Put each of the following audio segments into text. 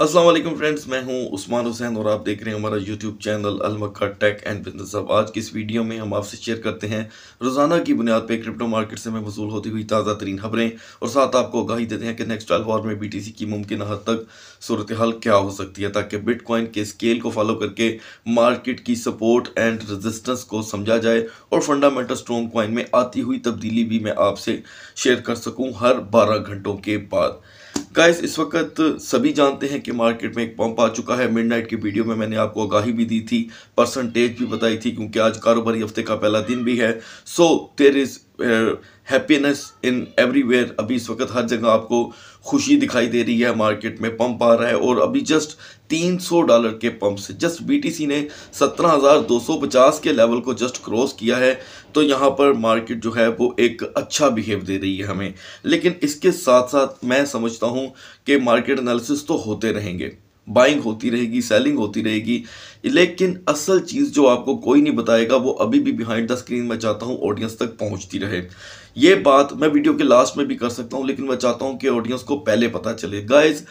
अस्सलाम वालेकुम फ्रेंड्स मैं हूं उस्मान हुसैन और आप देख रहे हैं हमारा यूट्यूब चैनल अलमक्का टेक एंड बिजनेस अब आज की इस वीडियो में हम आपसे शेयर करते हैं रोज़ाना की बुनियाद पर क्रिप्टो मार्केट से में वसूल होती हुई ताज़ा तरीन खबरें और साथ आपको आगाही देते हैं कि नेक्स्ट आवर में बी की मुमकिन हद तक सूरत हाल क्या हो सकती है ताकि बिटकॉइन के स्केल को फॉलो करके मार्केट की सपोर्ट एंड रजिस्टेंस को समझा जाए और फंडामेंटल स्ट्रॉन्ग कॉइन में आती हुई तब्दीली भी मैं आपसे शेयर कर सकूँ हर बारह घंटों के बाद गाइस इस वक्त सभी जानते हैं कि मार्केट में एक पंप आ चुका है मिडनाइट की वीडियो में मैंने आपको आगाही भी दी थी परसेंटेज भी बताई थी क्योंकि आज कारोबारी हफ्ते का पहला दिन भी है so there is happiness in everywhere अभी इस वक्त हर जगह आपको खुशी दिखाई दे रही है मार्केट में पंप आ रहा है और अभी जस्ट 300 डॉलर के पंप से जस्ट बीटीसी ने 17,250 के लेवल को जस्ट क्रॉस किया है तो यहाँ पर मार्केट जो है वो एक अच्छा बिहेव दे रही है हमें लेकिन इसके साथ साथ मैं समझता हूँ कि मार्केट एनालिसिस तो होते रहेंगे बाइंग होती रहेगी सेलिंग होती रहेगी लेकिन असल चीज़ जो आपको कोई नहीं बताएगा वो अभी भी बिहाइंड द स्क्रीन मैं चाहता हूँ ऑडियंस तक पहुँचती रहे ये बात मैं वीडियो के लास्ट में भी कर सकता हूँ लेकिन मैं चाहता हूँ कि ऑडियंस को पहले पता चले गाइज़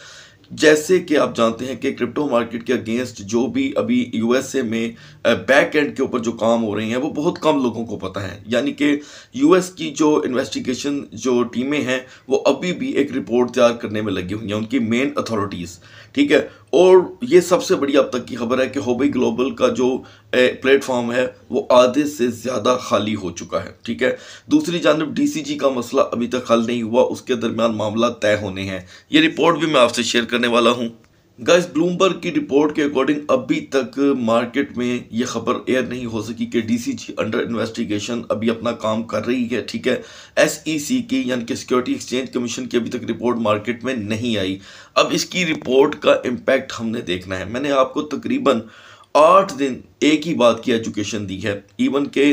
जैसे कि आप जानते हैं कि क्रिप्टो मार्केट के अगेंस्ट जो भी अभी यूएसए में बैक एंड के ऊपर जो काम हो रही हैं वो बहुत कम लोगों को पता है यानी कि यूएस की जो इन्वेस्टिगेशन जो टीमें हैं वो अभी भी एक रिपोर्ट तैयार करने में लगी हुई हैं उनकी मेन अथॉरिटीज़ ठीक है और ये सबसे बड़ी अब तक की खबर है कि होबई ग्लोबल का जो प्लेटफॉर्म है वो आधे से ज़्यादा खाली हो चुका है ठीक है दूसरी जानब डीसीजी का मसला अभी तक हल नहीं हुआ उसके दरमियान मामला तय होने हैं ये रिपोर्ट भी मैं आपसे शेयर करने वाला हूँ गाइस ब्लूमबर्ग की रिपोर्ट के अकॉर्डिंग अभी तक मार्केट में ये खबर एयर नहीं हो सकी कि डीसीजी अंडर इन्वेस्टिगेशन अभी अपना काम कर रही है ठीक है एसईसी e की यानी कि सिक्योरिटी एक्सचेंज कमीशन की अभी तक रिपोर्ट मार्केट में नहीं आई अब इसकी रिपोर्ट का इम्पैक्ट हमने देखना है मैंने आपको तकरीबन आठ दिन एक ही बात की एजुकेशन दी है इवन के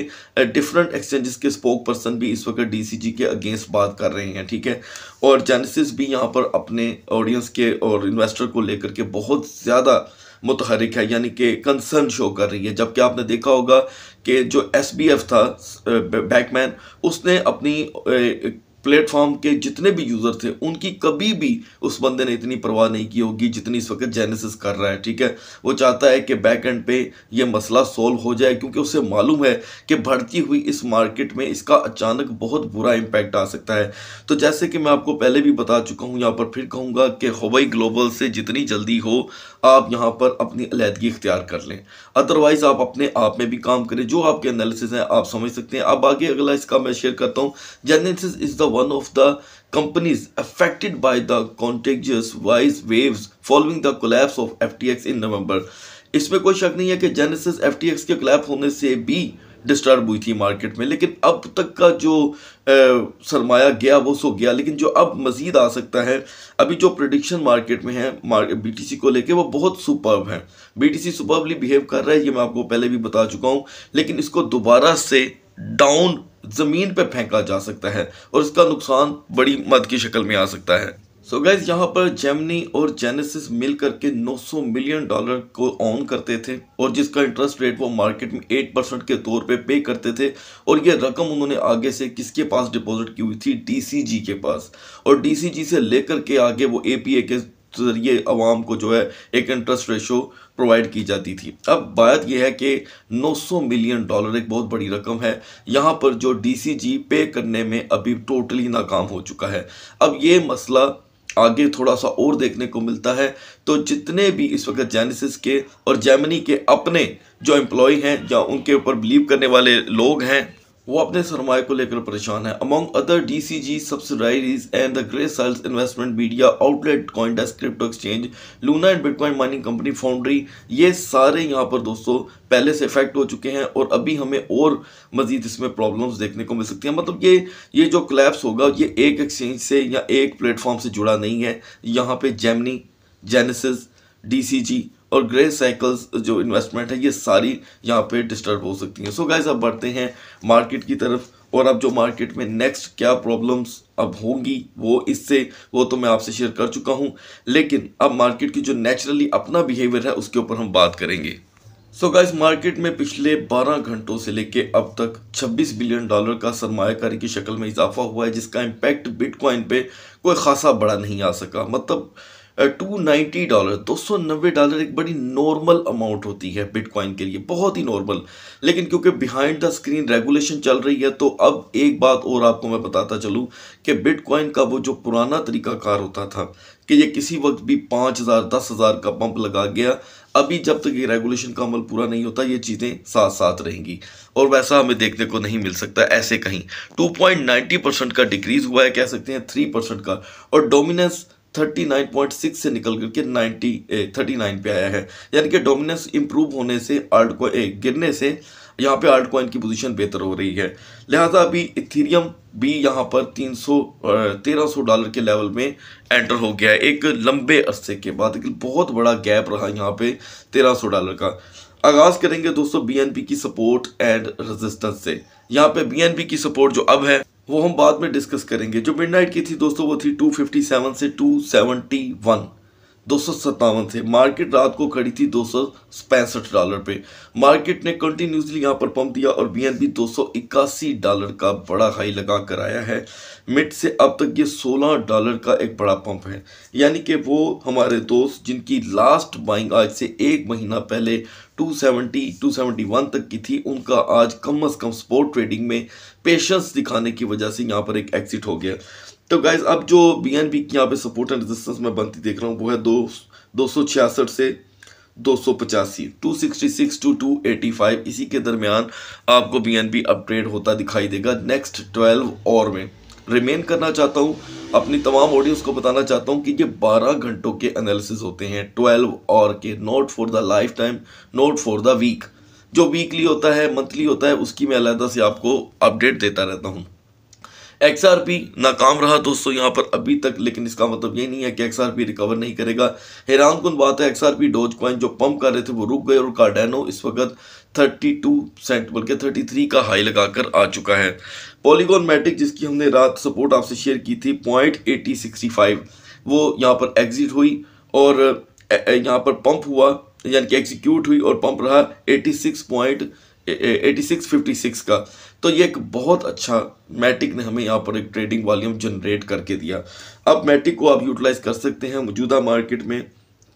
डिफरेंट एक्सचेंजेस के स्पोक पर्सन भी इस वक्त डीसीजी के अगेंस्ट बात कर रहे हैं ठीक है और जेनेसिस भी यहाँ पर अपने ऑडियंस के और इन्वेस्टर को लेकर के बहुत ज़्यादा मुतहरक है यानी कि कंसर्न शो कर रही है जबकि आपने देखा होगा कि जो एस था बैकमैन उसने अपनी प्लेटफॉर्म के जितने भी यूज़र थे उनकी कभी भी उस बंदे ने इतनी परवाह नहीं की होगी जितनी इस वक्त जेनेसिस कर रहा है ठीक है वो चाहता है कि बैक एंड पे ये मसला सॉल्व हो जाए क्योंकि उसे मालूम है कि बढ़ती हुई इस मार्केट में इसका अचानक बहुत बुरा इम्पैक्ट आ सकता है तो जैसे कि मैं आपको पहले भी बता चुका हूँ यहाँ पर फिर कहूँगा कि हवाई ग्लोबल से जितनी जल्दी हो आप यहाँ पर अपनी अलीहदगी इख्तियार कर लें अदरवाइज़ आप अपने आप में भी काम करें जो आपके एनालिसिस हैं आप समझ सकते हैं अब आगे अगला इसका मैं शेयर करता हूँ Genesis is the one of the companies affected by the contagious wise waves following the collapse of FTX in November. इसमें कोई शक नहीं है कि जेनेसिस एफटीएक्स के क्लैप होने से भी डिस्टर्ब हुई थी मार्केट में लेकिन अब तक का जो ए, सरमाया गया वो सो गया लेकिन जो अब मज़ीद आ सकता है अभी जो प्रडिक्शन मार्केट में है मार्केट बीटीसी को लेके वो बहुत सुपर्ब है बी बीटीसी सुपर्बली बिहेव कर रहा है ये मैं आपको पहले भी बता चुका हूँ लेकिन इसको दोबारा से डाउन ज़मीन पे फेंका जा सकता है और इसका नुकसान बड़ी मद की शक्ल में आ सकता है सो so गैस यहाँ पर जेमनी और जेनेसिस मिल करके 900 मिलियन डॉलर को ऑन करते थे और जिसका इंटरेस्ट रेट वो मार्केट में 8 परसेंट के तौर पे पे करते थे और ये रकम उन्होंने आगे से किसके पास डिपॉजिट की हुई थी डीसीजी के पास और डीसीजी से लेकर के आगे वो एपीए के जरिए आवाम को जो है एक इंटरेस्ट रेशो प्रोवाइड की जाती थी अब बात यह है कि 900 मिलियन डॉलर एक बहुत बड़ी रकम है यहाँ पर जो डीसीजी पे करने में अभी टोटली नाकाम हो चुका है अब ये मसला आगे थोड़ा सा और देखने को मिलता है तो जितने भी इस वक्त जेनेसिस के और जैमनी के अपने जो एम्प्लॉय हैं या उनके ऊपर बिलीव करने वाले लोग हैं वो अपने सरमाए को लेकर परेशान है among other D C G subsidiaries and the Grayscale investment media outlet CoinDesk crypto exchange Luno and bitcoin mining company Foundry ये सारे यहाँ पर दोस्तों पहले से इफेक्ट हो चुके हैं और अभी हमें और मजीद इसमें प्रॉब्लम्स देखने को मिल सकती हैं मतलब ये ये जो क्लैप्स होगा ये एक एक्सचेंज से या एक प्लेटफॉर्म से जुड़ा नहीं है यहाँ पर Gemini Genesis D C G और ग्रे साइकिल्स जो इन्वेस्टमेंट है ये सारी यहाँ पे डिस्टर्ब हो सकती हैं सो गाइज अब बढ़ते हैं मार्केट की तरफ और अब जो मार्केट में नेक्स्ट क्या प्रॉब्लम्स अब होंगी वो इससे वो तो मैं आपसे शेयर कर चुका हूँ लेकिन अब मार्केट की जो नेचुरली अपना बिहेवियर है उसके ऊपर हम बात करेंगे सो so गाइस मार्केट में पिछले 12 घंटों से लेके अब तक 26 बिलियन डॉलर का सरमाकारी की शक्ल में इजाफा हुआ है जिसका इम्पैक्ट बिटकॉइन पे कोई खासा बड़ा नहीं आ सका मतलब टू नाइन्टी डॉलर दो सौ नब्बे डॉलर एक बड़ी नॉर्मल अमाउंट होती है बिटकॉइन के लिए बहुत ही नॉर्मल लेकिन क्योंकि बिहाइंड द स्क्रीन रेगुलेशन चल रही है तो अब एक बात और आपको मैं बताता चलूँ कि बिटकॉइन का वो जो पुराना तरीकाकार होता था कि ये किसी वक्त भी पाँच हज़ार दस हज़ार का पंप लगा गया अभी जब तक ये रेगुलेशन का अमल पूरा नहीं होता ये चीज़ें साथ साथ रहेंगी और वैसा हमें देखने को नहीं मिल सकता ऐसे कहीं नाइन्टी परसेंट का डिक्रीज़ हुआ है कह सकते हैं थ्री परसेंट का और डोमिनेंस 39.6 से निकल करके 90 39 पे आया है यानी कि डोमिनेंस इंप्रूव होने से आर्ट को ए, गिरने से यहाँ पे आर्ट कॉइन की पोजीशन बेहतर हो रही है लिहाजा अभी इथीरियम भी यहाँ पर तीन सौ तेरह सौ डॉलर के लेवल में एंटर हो गया है एक लंबे अरसे के बाद एक बहुत बड़ा गैप रहा यहाँ पे तेरह सौ डॉलर का आगाज़ करेंगे दोस्तों बी की सपोर्ट एंड रजिस्टेंस से यहाँ पे बी की सपोर्ट जो अब है वो हम बाद में डिस्कस करेंगे जो मिडनाइट की थी दोस्तों वो थी 257 से 271 दो थे मार्केट रात को खड़ी थी दो डॉलर पे मार्केट ने कंटिन्यूसली यहाँ पर पंप दिया और बी 281 डॉलर का बड़ा हाई लगा कर आया है मिड से अब तक ये 16 डॉलर का एक बड़ा पंप है यानी कि वो हमारे दोस्त जिनकी लास्ट बाइंग आज से एक महीना पहले 270 271 तक की थी उनका आज कम अज़ कम स्पोर्ट ट्रेडिंग में पेशेंस दिखाने की वजह से यहाँ पर एक एक्सिट हो गया तो गाइज अब जो बी एन बी की यहाँ पे सपोर्ट एंड रेजिस्टेंस मैं बनती देख रहा हूँ वो है दो दो सौ छियासठ से दो सौ पचासी two sixty six to two eighty five इसी के दरमियान आपको बी एन बी अपग्रेड होता दिखाई देगा नेक्स्ट ट्वेल्व और में रिमेन करना चाहता हूँ अपनी तमाम ऑडियंस को बताना चाहता हूँ कि ये बारह घंटों के एनालिसिस होते हैं ट्वेल्व और के note for the lifetime note for the week जो वीकली होता है मंथली होता है उसकी मैं अलहदा से आपको अपडेट देता रहता हूँ एक्स नाकाम रहा दोस्तों यहाँ पर अभी तक लेकिन इसका मतलब ये नहीं है कि एक्स रिकवर नहीं करेगा हैरान कन बात है एक्स आर डोज कॉइन जो पंप कर रहे थे वो रुक गए और कार्डेनो इस वक्त 32 सेंट बल्कि 33 का हाई लगाकर आ चुका है पॉलीगोन मैटिक जिसकी हमने रात सपोर्ट आपसे शेयर की थी पॉइंट एटी सिक्सटी फाइव वो यहाँ पर एग्जिट हुई और यहाँ पर पम्प हुआ यानी कि एग्जीक्यूट हुई और पम्प रहा eighty six point eighty six fifty six का तो ये एक बहुत अच्छा मैटिक ने हमें यहाँ पर एक ट्रेडिंग वॉल्यूम जनरेट करके दिया अब मैटिक को आप यूटिलाइज कर सकते हैं मौजूदा मार्केट में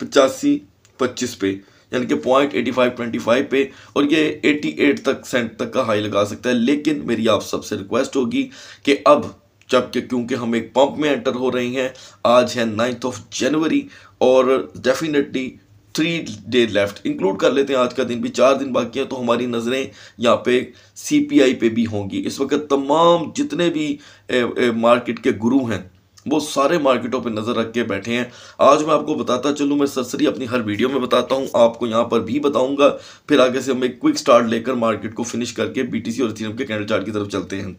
पचासी पच्चीस पे यानी कि point eighty five twenty five पे और ये एटी एट तक सेंट तक का हाई लगा सकता है लेकिन मेरी आप सबसे रिक्वेस्ट होगी कि अब जबकि क्योंकि हम एक पंप में एंटर हो रहे हैं आज है नाइन्थ ऑफ जनवरी और definitely three day left include कर लेते हैं आज का दिन भी चार दिन बाकी हैं तो हमारी नज़रें यहाँ पे सीपीआई पे भी होंगी इस वक्त तमाम जितने भी ए, ए, मार्केट के गुरु हैं वो सारे मार्केटों पे नज़र रख के बैठे हैं आज मैं आपको बताता चलूँ मैं सरसरी अपनी हर वीडियो में बताता हूँ आपको यहाँ पर भी बताऊँगा फिर आगे से हम एक क्विक स्टार्ट लेकर मार्केट को फिनिश करके सी और इथेरियम के कैंडल चार्ट की तरफ चलते हैं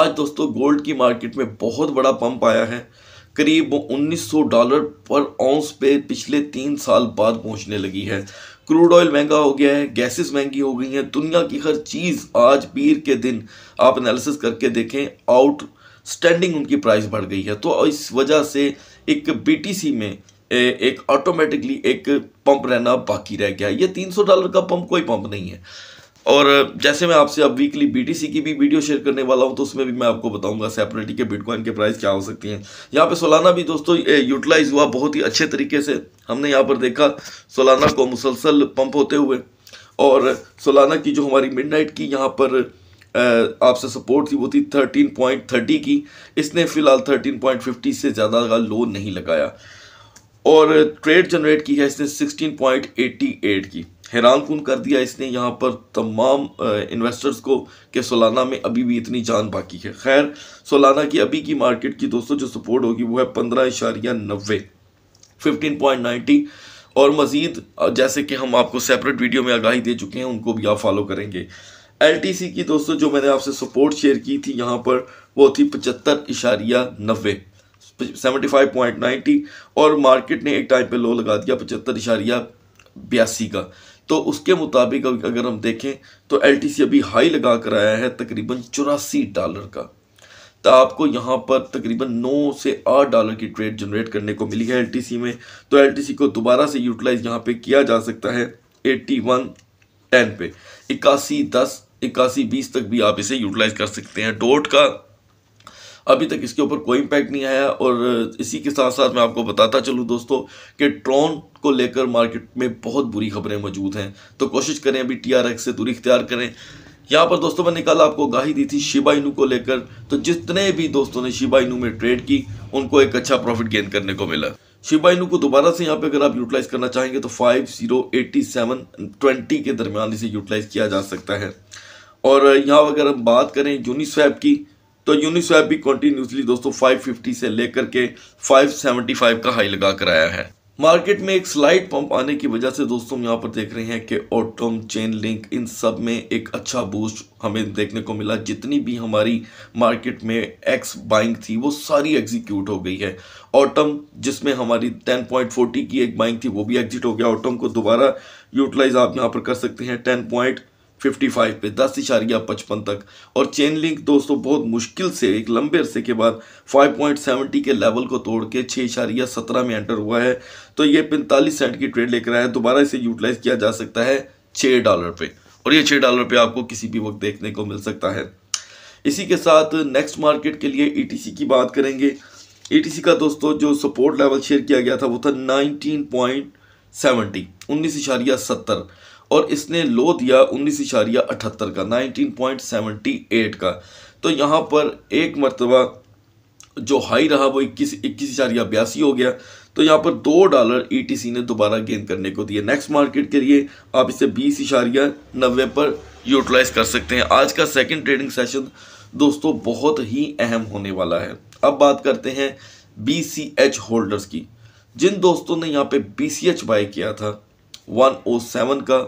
आज दोस्तों गोल्ड की मार्केट में बहुत बड़ा पंप आया है करीब 1900 डॉलर पर औंस पे पिछले तीन साल बाद पहुंचने लगी है क्रूड ऑयल महंगा हो गया है गैसेस महंगी हो गई हैं दुनिया की हर चीज़ आज पीर के दिन आप एनालिसिस करके देखें आउट स्टैंडिंग उनकी प्राइस बढ़ गई है तो इस वजह से एक बीटीसी में एक ऑटोमेटिकली एक पंप रहना बाकी रह गया ये 300 डॉलर का पंप कोई पंप नहीं है और जैसे मैं आपसे अब वीकली बी की भी वीडियो शेयर करने वाला हूं तो उसमें भी मैं आपको बताऊंगा सेपरेटी के बिटकॉइन के प्राइस क्या हो सकती हैं यहाँ पे सोलाना भी दोस्तों यूटिलाइज हुआ बहुत ही अच्छे तरीके से हमने यहाँ पर देखा सोलाना को मुसलसल पंप होते हुए और सोलाना की जो हमारी मिड की यहाँ पर आपसे सपोर्ट थी वो थी थर्टीन पॉइंट थर्टी की इसने फिलहाल थर्टीन पॉइंट फिफ्टी से ज़्यादा का लोन नहीं लगाया और ट्रेड जनरेट की है इसने सिक्सटीन पॉइंट एट्टी एट की हैरान कन कर दिया इसने यहाँ पर तमाम इन्वेस्टर्स को कि सोलाना में अभी भी इतनी जान बाकी है खैर सोलाना की अभी की मार्केट की दोस्तों जो सपोर्ट होगी वो है पंद्रह इशारिया नब्बे फिफ्टीन पॉइंट नाइन्टी और मज़ीद जैसे कि हम आपको सेपरेट वीडियो में आगाही दे चुके हैं उनको भी आप फॉलो करेंगे एल की दोस्तों जो मैंने आपसे सपोर्ट शेयर की थी यहाँ पर वो थी पचहत्तर इशारिया नब्बे सेवेंटी फाइव पॉइंट नाइन्टी और मार्केट ने एक टाइम पे लो लगा दिया पचहत्तर इशारिया बयासी का तो उसके मुताबिक अगर हम देखें तो एल अभी हाई लगा कर आया है तकरीबन चौरासी डॉलर का तो आपको यहाँ पर तकरीबन नौ से आठ डॉलर की ट्रेड जनरेट करने को मिली है एल में तो एल को दोबारा से यूटिलाइज यहाँ पे किया जा सकता है एट्टी वन टेन पे इक्यासी दस इक्यासी बीस तक भी आप इसे यूटिलाइज कर सकते हैं डोट का अभी तक इसके ऊपर कोई इम्पैक्ट नहीं आया और इसी के साथ साथ मैं आपको बताता चलूँ दोस्तों कि ट्रॉन को लेकर मार्केट में बहुत बुरी खबरें मौजूद हैं तो कोशिश करें अभी टी से दूरी इख्तियार करें यहाँ पर दोस्तों मैंने कल आपको गाही दी थी शिबा इनू को लेकर तो जितने भी दोस्तों ने शिबा इनू में ट्रेड की उनको एक अच्छा प्रॉफिट गेन करने को मिला शिबा इनू को दोबारा से यहाँ पे अगर आप यूटिलाइज करना चाहेंगे तो five zero eighty seven twenty के दरमियान इसे यूटिलाइज किया जा सकता है और यहाँ अगर हम बात करें यूनिस्वैप की तो यूनिस्वैप भी कंटिन्यूसली दोस्तों 550 से लेकर के 575 का हाई लगा कर आया है मार्केट में एक स्लाइड पंप आने की वजह से दोस्तों यहाँ पर देख रहे हैं कि ऑटोम चेन लिंक इन सब में एक अच्छा बूस्ट हमें देखने को मिला जितनी भी हमारी मार्केट में एक्स बाइंग थी वो सारी एग्जीक्यूट हो गई है ऑटम जिसमें हमारी 10.40 की एक बाइंग थी वो भी एग्जिट हो गया ऑटम को दोबारा यूटिलाइज आप यहाँ पर कर सकते हैं टेन 55 पे दस इशारिया पचपन तक और चेन लिंक दोस्तों बहुत मुश्किल से एक लंबे अरसे के बाद 5.70 के लेवल को तोड़ के छः इशारिया सत्रह में एंटर हुआ है तो ये 45 सेंट की ट्रेड लेकर आया है दोबारा इसे यूटिलाइज किया जा सकता है छः डॉलर पे और ये छः डॉलर पे आपको किसी भी वक्त देखने को मिल सकता है इसी के साथ नेक्स्ट मार्केट के लिए ई e की बात करेंगे ई e का दोस्तों जो सपोर्ट लेवल शेयर किया गया था वो था नाइनटीन पॉइंट सेवेंटी उन्नीस इशारिया सत्तर और इसने लो दिया उन्नीस इशारिया अठहत्तर का नाइनटीन पॉइंट सेवेंटी एट का तो यहाँ पर एक मरतबा जो हाई रहा वो इक्कीस इक्कीस इशारिया बयासी हो गया तो यहाँ पर दो डॉलर ईटीसी e ने दोबारा गेन करने को दिए नेक्स्ट मार्केट के लिए आप इसे बीस इशारिया नब्बे पर यूटिलाइज कर सकते हैं आज का सेकंड ट्रेडिंग सेशन दोस्तों बहुत ही अहम होने वाला है अब बात करते हैं बी सी एच होल्डर्स की जिन दोस्तों ने यहाँ पे बी सी एच बाय किया था 107 का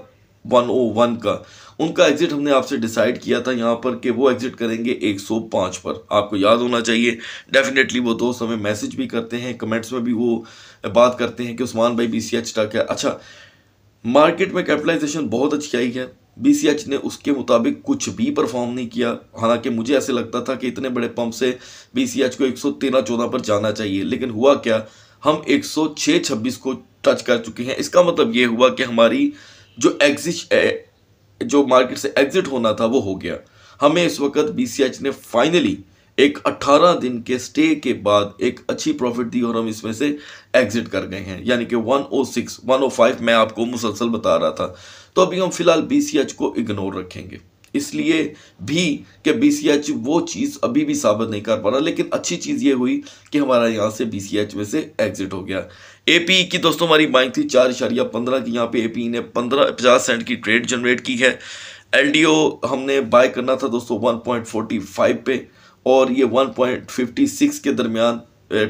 101 का उनका एग्जिट हमने आपसे डिसाइड किया था यहाँ पर कि वो एग्जिट करेंगे 105 पर आपको याद होना चाहिए डेफिनेटली वो दोस्त हमें मैसेज भी करते हैं कमेंट्स में भी वो बात करते हैं कि उस्मान भाई बी सी एच टक है अच्छा मार्केट में कैपिटलाइजेशन बहुत अच्छी आई है बी सी एच ने उसके मुताबिक कुछ भी परफॉर्म नहीं किया हालांकि मुझे ऐसे लगता था कि इतने बड़े पंप से बी सी एच को एक सौ तेरह चौदह पर जाना चाहिए लेकिन हुआ क्या हम एक सौ छः छब्बीस को टच कर चुके हैं इसका मतलब ये हुआ कि हमारी जो एग्जिट eh, जो मार्केट से एग्जिट होना था वो हो गया हमें इस वक्त बी ने फाइनली एक 18 दिन के स्टे के बाद एक अच्छी प्रॉफिट दी और हम इसमें से एग्जिट कर गए हैं यानी कि 106 105 मैं आपको मुसलसल बता रहा था तो अभी हम फिलहाल बी को इग्नोर रखेंगे इसलिए भी कि बी वो चीज़ अभी भी साबित नहीं कर पा रहा लेकिन अच्छी चीज़ ये हुई कि हमारा यहाँ से बी में से एग्जिट हो गया एपी की दोस्तों हमारी बाइक थी चार इशारिया पंद्रह की यहाँ पे एपी ने पंद्रह पचास सेंट की ट्रेड जनरेट की है एलडीओ हमने बाय करना था दोस्तों वन पॉइंट फोर्टी फाइव पे और ये वन पॉइंट फिफ्टी सिक्स के दरमियान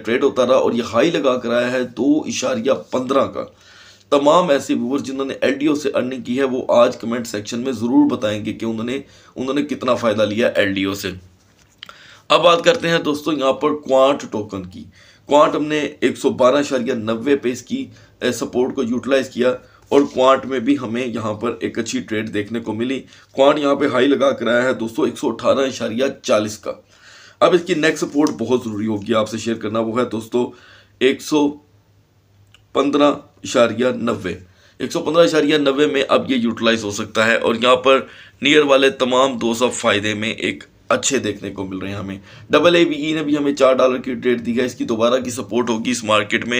ट्रेड होता रहा और ये हाई लगा कर आया है दो इशारिया पंद्रह का तमाम ऐसे व्यूवर्स जिन्होंने एल से अर्निंग की है वो आज कमेंट सेक्शन में ज़रूर बताएंगे कि उन्होंने उन्होंने कितना फ़ायदा लिया एल से अब बात करते हैं दोस्तों यहाँ पर क्वांट टोकन की क्वांट हमने एक सौ बारह शरिया नब्बे पे इसकी सपोर्ट को यूटिलाइज़ किया और क्वांट में भी हमें यहाँ पर एक अच्छी ट्रेड देखने को मिली क्वांट यहाँ पे हाई लगा कर आया है दोस्तों एक सौ चालीस का अब इसकी नेक्स्ट सपोर्ट बहुत ज़रूरी होगी आपसे शेयर करना वो है दोस्तों एक सौ पंद्रह इशारिया नब्बे एक सौ पंद्रह इशारिया नब्बे में अब ये यूटिलाइज हो सकता है और यहाँ पर नियर वाले तमाम दो फ़ायदे में एक अच्छे देखने को मिल रहे हैं हमें डबल ए बी ई ने भी हमें चार डॉलर की ट्रेड दी है इसकी दोबारा की सपोर्ट होगी इस मार्केट में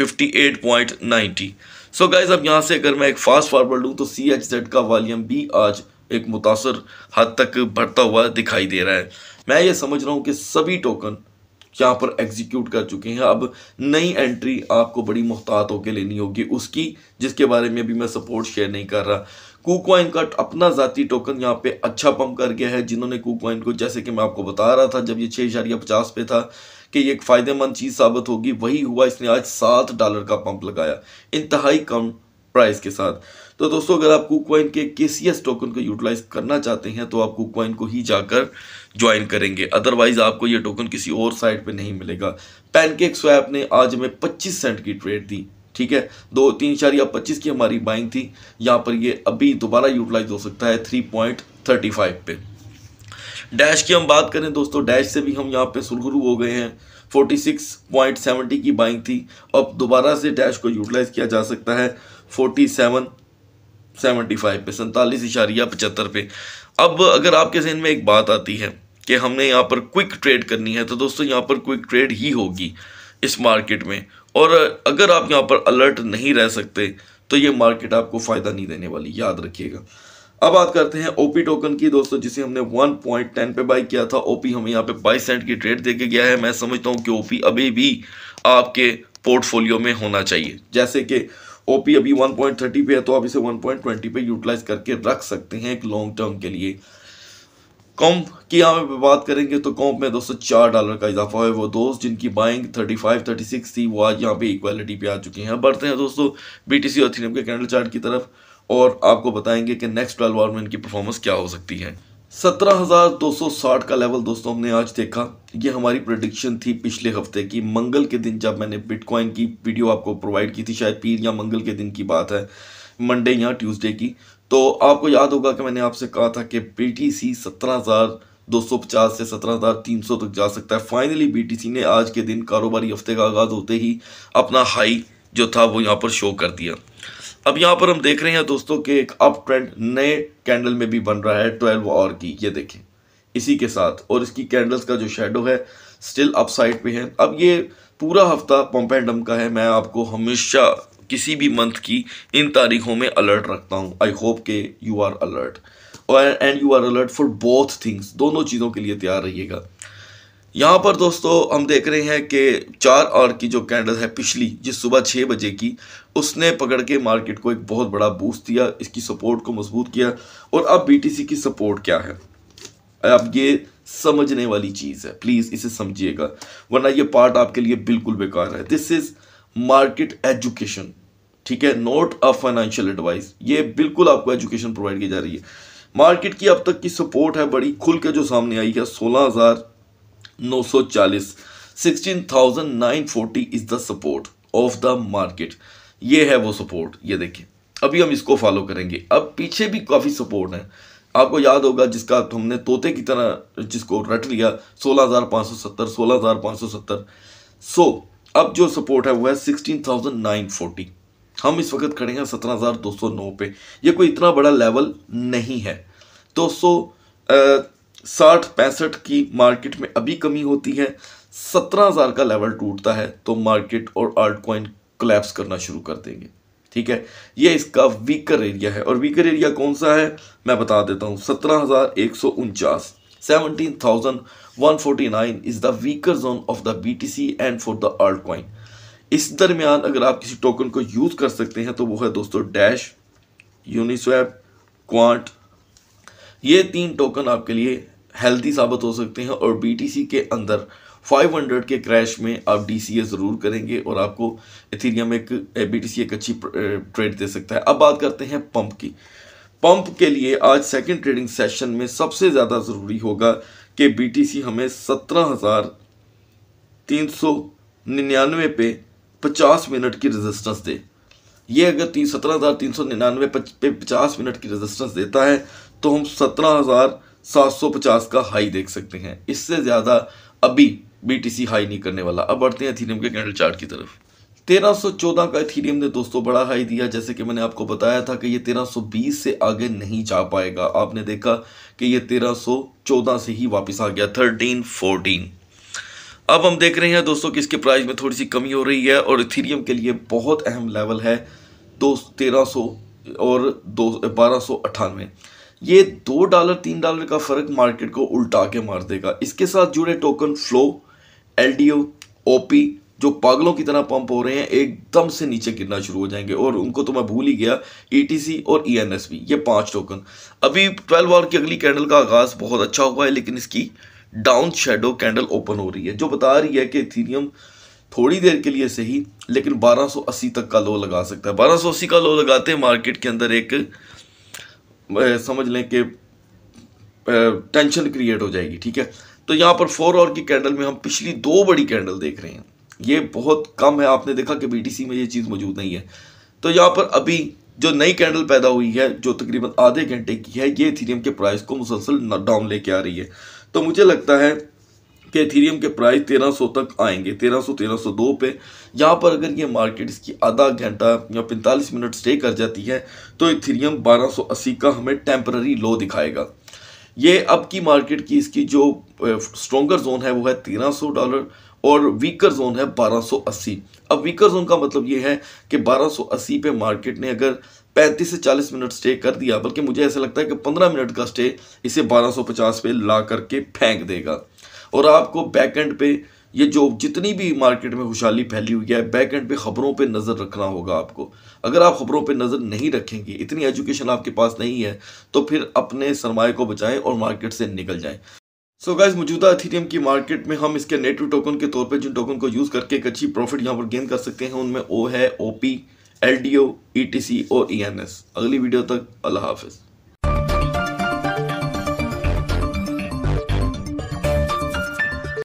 58.90 सो गाइज अब यहाँ से अगर मैं एक फास्ट फॉरवर्ड लूँ तो सी एच जेड का वॉल्यूम भी आज एक मुतासर हद तक बढ़ता हुआ दिखाई दे रहा है मैं ये समझ रहा हूँ कि सभी टोकन यहाँ पर एग्जीक्यूट कर चुके हैं अब नई एंट्री आपको बड़ी मुहतात होकर लेनी होगी उसकी जिसके बारे में अभी मैं सपोर्ट शेयर नहीं कर रहा कुकवाइन का अपना जाति टोकन यहाँ पे अच्छा पंप कर गया है जिन्होंने कुकवाइन को जैसे कि मैं आपको बता रहा था जब ये छः या पचास पे था कि ये एक फ़ायदेमंद चीज़ साबित होगी वही हुआ इसने आज सात डॉलर का पंप लगाया इंतहाई कम प्राइस के साथ तो दोस्तों अगर आप कुकवाइन के के एस टोकन को यूटिलाइज करना चाहते हैं तो आप कुकवाइन को ही जाकर ज्वाइन करेंगे अदरवाइज आपको ये टोकन किसी और साइट पे नहीं मिलेगा पैनकेक स्वैप ने आज में 25 सेंट की ट्रेड दी ठीक है दो तीन चार या पच्चीस की हमारी बाइंग थी यहाँ पर ये अभी दोबारा यूटिलाइज हो सकता है थ्री पॉइंट थर्टी फाइव पे डैश की हम बात करें दोस्तों डैश से भी हम यहाँ पे सुरगुरु हो गए हैं फोर्टी सिक्स पॉइंट सेवेंटी की बाइंग थी अब दोबारा से डैश को यूटिलाइज किया जा सकता है फोर्टी सेवन सेवेंटी फाइव पे सैंतालीस इशारिया पचहत्तर पे अब अगर आपके जहन में एक बात आती है कि हमने यहाँ पर क्विक ट्रेड करनी है तो दोस्तों यहाँ पर क्विक ट्रेड ही होगी इस मार्केट में और अगर आप यहाँ पर अलर्ट नहीं रह सकते तो ये मार्केट आपको फ़ायदा नहीं देने वाली याद रखिएगा अब बात करते हैं ओपी टोकन की दोस्तों जिसे हमने 1.10 पे बाई किया था ओपी हमें यहाँ पे 22 सेंट की ट्रेड देके गया है मैं समझता हूँ कि ओपी अभी भी आपके पोर्टफोलियो में होना चाहिए जैसे कि ओपी अभी 1.30 पे है तो आप इसे 1.20 पे यूटिलाइज करके रख सकते हैं एक लॉन्ग टर्म के लिए कॉम्प की यहाँ बात करेंगे तो कॉम्प में दोस्तों चार डॉलर का इजाफा हुआ है वो दोस्त जिनकी बाइंग 35, 36 थी वो आज यहाँ पे इक्वालिटी पे आ चुके हैं बढ़ते हैं दोस्तों बीटीसी और थीनम के कैंडल चार्ट की तरफ और आपको बताएंगे कि नेक्स्ट ट्वेल्व आवर में इनकी परफॉर्मेंस क्या हो सकती है साठ का लेवल दोस्तों हमने आज देखा ये हमारी प्रडिक्शन थी पिछले हफ्ते की मंगल के दिन जब मैंने बिटकॉइन की वीडियो आपको प्रोवाइड की थी शायद पीर या मंगल के दिन की बात है मंडे या ट्यूसडे की तो आपको याद होगा कि मैंने आपसे कहा था कि बी टी सी सत्रह हज़ार दो सौ पचास से सत्रह हज़ार तीन सौ तक जा सकता है फाइनली बी टी सी ने आज के दिन कारोबारी हफ्ते का आगाज़ होते ही अपना हाई जो था वो यहाँ पर शो कर दिया अब यहाँ पर हम देख रहे हैं दोस्तों कि एक अप ट्रेंड नए कैंडल में भी बन रहा है ट्वेल्व आवर की ये देखें इसी के साथ और इसकी कैंडल्स का जो शेडो है स्टिल अपसाइड पे है अब ये पूरा हफ्ता पम्पेंडम का है मैं आपको हमेशा किसी भी मंथ की इन तारीखों में अलर्ट रखता हूँ आई होप के you are alert and you are alert for both things दोनों चीज़ों के लिए तैयार रहिएगा यहाँ पर दोस्तों हम देख रहे हैं कि चार आर की जो कैंडल है पिछली जिस सुबह छः बजे की उसने पकड़ के मार्केट को एक बहुत बड़ा बूस्ट दिया इसकी सपोर्ट को मजबूत किया और अब बीटीसी की सपोर्ट क्या है अब ये समझने वाली चीज़ है प्लीज़ इसे समझिएगा वरना ये पार्ट आपके लिए बिल्कुल बेकार है दिस इज़ मार्केट एजुकेशन ठीक है नोट अ फाइनेंशियल एडवाइस ये बिल्कुल आपको एजुकेशन प्रोवाइड की जा रही है मार्केट की अब तक की सपोर्ट है बड़ी खुल के जो सामने आई है सोलह हज़ार नौ सौ चालीस sixteen thousand nine forty is the support of the market ये है वो सपोर्ट ये देखिए अभी हम इसको फॉलो करेंगे अब पीछे भी काफ़ी सपोर्ट है आपको याद होगा जिसका हमने तोते की तरह जिसको रट लिया सोलह हज़ार पाँच सौ सत्तर सोलह हज़ार पाँच सौ सत्तर सो अब जो सपोर्ट है वो है सिक्सटीन थाउजेंड नाइन फोर्टी हम इस वक्त खड़े हैं सत्रह हज़ार दो सौ नौ पे ये कोई इतना बड़ा लेवल नहीं है दो सौ साठ पैंसठ की मार्केट में अभी कमी होती है सत्रह हज़ार का लेवल टूटता है तो मार्केट और आर्ट कॉइन क्लैप्स करना शुरू कर देंगे ठीक है ये इसका वीकर एरिया है और वीकर एरिया कौन सा है मैं बता देता हूँ सत्रह हज़ार एक सौ उनचास seventeen weaker zone of the B T C and for the altcoin इस दरमियान अगर आप किसी टोकन को यूज़ कर सकते हैं तो वो है दोस्तों डैश यूनिस्वैप क्वांट ये तीन टोकन आपके लिए हेल्दी साबित हो सकते हैं और बीटीसी के अंदर 500 के क्रैश में आप डी ज़रूर करेंगे और आपको इथीरियम एक बी एक अच्छी ट्रेड दे सकता है अब बात करते हैं पंप की पंप के लिए आज सेकंड ट्रेडिंग सेशन में सबसे ज़्यादा ज़रूरी होगा कि बी हमें सत्रह हज़ार तीन सौ निन्यानवे पे पचास मिनट की रेजिस्टेंस दे ये अगर तीन सत्रह हज़ार तीन सौ निन्यानवे पे पचास मिनट की रेजिस्टेंस देता है तो हम सत्रह हज़ार सात सौ पचास का हाई देख सकते हैं इससे ज़्यादा अभी बीटीसी हाई नहीं करने वाला अब बढ़ते हैं थीरियम के कैंडल चार्ट की तरफ तेरह सौ चौदह का थीरियम ने दोस्तों बड़ा हाई दिया जैसे कि मैंने आपको बताया था कि ये बीस से आगे नहीं जा पाएगा आपने देखा कि ये चौदह से ही वापस आ गया थर्टीन फोर्टीन अब हम देख रहे हैं दोस्तों कि इसके प्राइस में थोड़ी सी कमी हो रही है और इथीरियम के लिए बहुत अहम लेवल है दो तेरह सौ और दो बारह सौ अट्ठानवे ये दो डॉलर तीन डॉलर का फ़र्क मार्केट को उल्टा के मार देगा इसके साथ जुड़े token Flow L D OP जो पागलों की तरह पंप हो रहे हैं एकदम से नीचे गिरना शुरू हो जाएंगे और उनको तो मैं भूल ही गया ईटीसी e और ईएनएसबी e ये पांच टोकन अभी 12 आवर की अगली कैंडल का आगाज़ बहुत अच्छा हुआ है लेकिन इसकी डाउन शेडो कैंडल ओपन हो रही है जो बता रही है कि इथीरियम थोड़ी देर के लिए सही लेकिन 1280 तक का लो लगा सकता है 1280 का लो लगाते मार्केट के अंदर एक समझ लें कि टेंशन क्रिएट हो जाएगी ठीक है तो यहाँ पर फोर आवर की कैंडल में हम पिछली दो बड़ी कैंडल देख रहे हैं ये बहुत कम है आपने देखा कि बी में ये चीज़ मौजूद नहीं है तो यहाँ पर अभी जो नई कैंडल पैदा हुई है जो तकरीबन आधे घंटे की है ये थीरियम के प्राइस को मुसलसल डाउन लेके आ रही है तो मुझे लगता है कि एथीरियम के प्राइस 1300 तक आएंगे 1300 1302 पे यहाँ पर अगर ये मार्केट इसकी आधा घंटा या 45 मिनट स्टे कर जाती है तो एथीरियम 1280 का हमें टेम्प्ररी लो दिखाएगा ये अब की मार्केट की इसकी जो स्ट्रोंगर जोन है वो है 1300 डॉलर और वीकर जोन है 1280 अब वीकर जोन का मतलब ये है कि 1280 पे मार्केट ने अगर 35 से 40 मिनट स्टे कर दिया बल्कि मुझे ऐसा लगता है कि 15 मिनट का स्टे इसे 1250 पे ला करके फेंक देगा और आपको बैक एंड पे ये जो जितनी भी मार्केट में खुशहाली फैली हुई है बैक एंड पे खबरों पे नज़र रखना होगा आपको अगर आप खबरों पे नज़र नहीं रखेंगे इतनी एजुकेशन आपके पास नहीं है तो फिर अपने सरमाए को बचाएं और मार्केट से निकल जाएं सो गाइज मौजूदा एथीरियम की मार्केट में हम इसके नेटिव टोकन के तौर पे जिन टोकन को यूज़ करके एक अच्छी प्रॉफिट यहाँ पर गेन कर सकते हैं उनमें ओ है O P L D O E T C और ई एन एस अगली वीडियो तक अल्लाह हाफिज़